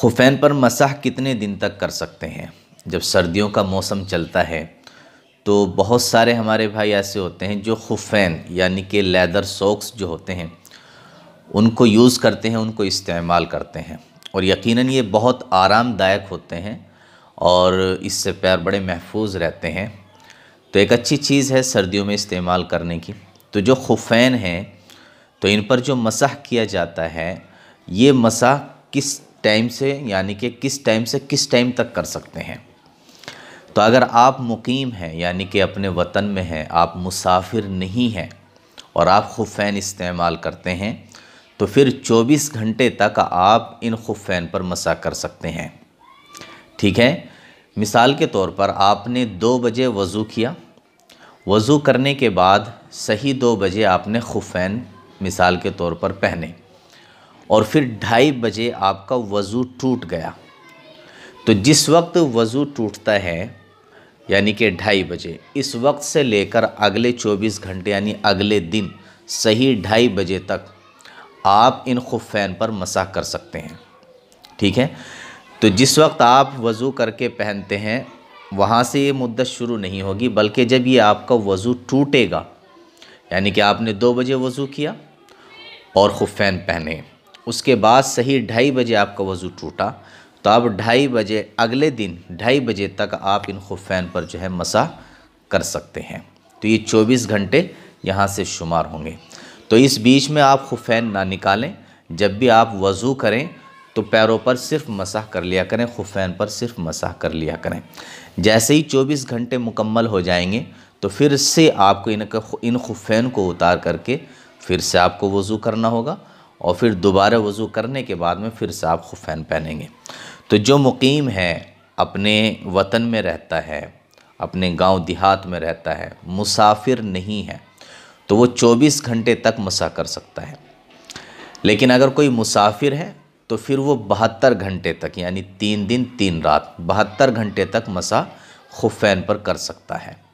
खुफैन पर मसाह कितने दिन तक कर सकते हैं जब सर्दियों का मौसम चलता है तो बहुत सारे हमारे भाई ऐसे होते हैं जो खुफैन यानी कि लेदर सॉक्स जो होते हैं उनको यूज़ करते हैं उनको इस्तेमाल करते हैं और यकीनन ये बहुत आरामदायक होते हैं और इससे पैर बड़े महफूज रहते हैं तो एक अच्छी चीज़ है सर्दियों में इस्तेमाल करने की तो जो खुफैन हैं तो इन पर जो मसाह किया जाता है ये मसाह किस टाइम से यानी कि किस टाइम से किस टाइम तक कर सकते हैं तो अगर आप मुकीम हैं यानी कि अपने वतन में हैं आप मुसाफिर नहीं हैं और आप खुफैन इस्तेमाल करते हैं तो फिर 24 घंटे तक आप इन खुफैन पर मसा कर सकते हैं ठीक है मिसाल के तौर पर आपने दो बजे वज़ू किया वज़ू करने के बाद सही दो बजे आपने खुफैन मिसाल के तौर पर पहने और फिर ढाई बजे आपका वज़ू टूट गया तो जिस वक्त वज़ू टूटता है यानी कि ढाई बजे इस वक्त से लेकर अगले 24 घंटे यानी अगले दिन सही ढाई बजे तक आप इन खुफैन पर मसा कर सकते हैं ठीक है तो जिस वक्त आप वज़ू करके पहनते हैं वहाँ से ये मुद्दत शुरू नहीं होगी बल्कि जब ये आपका वज़ू टूटेगा यानी कि आपने दो बजे वज़ू किया और खुफैन पहने उसके बाद सही ढाई बजे आपका वज़ू टूटा तो आप ढाई बजे अगले दिन ढाई बजे तक आप इन खुफैन पर जो है मसा कर सकते हैं तो ये चौबीस घंटे यहाँ से शुमार होंगे तो इस बीच में आप खुफैन ना निकालें जब भी आप वज़ू करें तो पैरों पर सिर्फ मसाह कर लिया करें खुफैन पर सिर्फ मसाह कर लिया करें जैसे ही 24 घंटे मुकम्मल हो जाएंगे तो फिर से आपको इन इन खुफैन को उतार करके फिर से आपको वज़ू करना होगा और फिर दोबारा वज़ू करने के बाद में फिर से आप खुफैन पहनेंगे तो जो मुकीम है अपने वतन में रहता है अपने गांव देहात में रहता है मुसाफिर नहीं है तो वो 24 घंटे तक मसा कर सकता है लेकिन अगर कोई मुसाफिर है तो फिर वो बहत्तर घंटे तक यानी तीन दिन तीन रात बहत्तर घंटे तक मसा खुफैन पर कर सकता है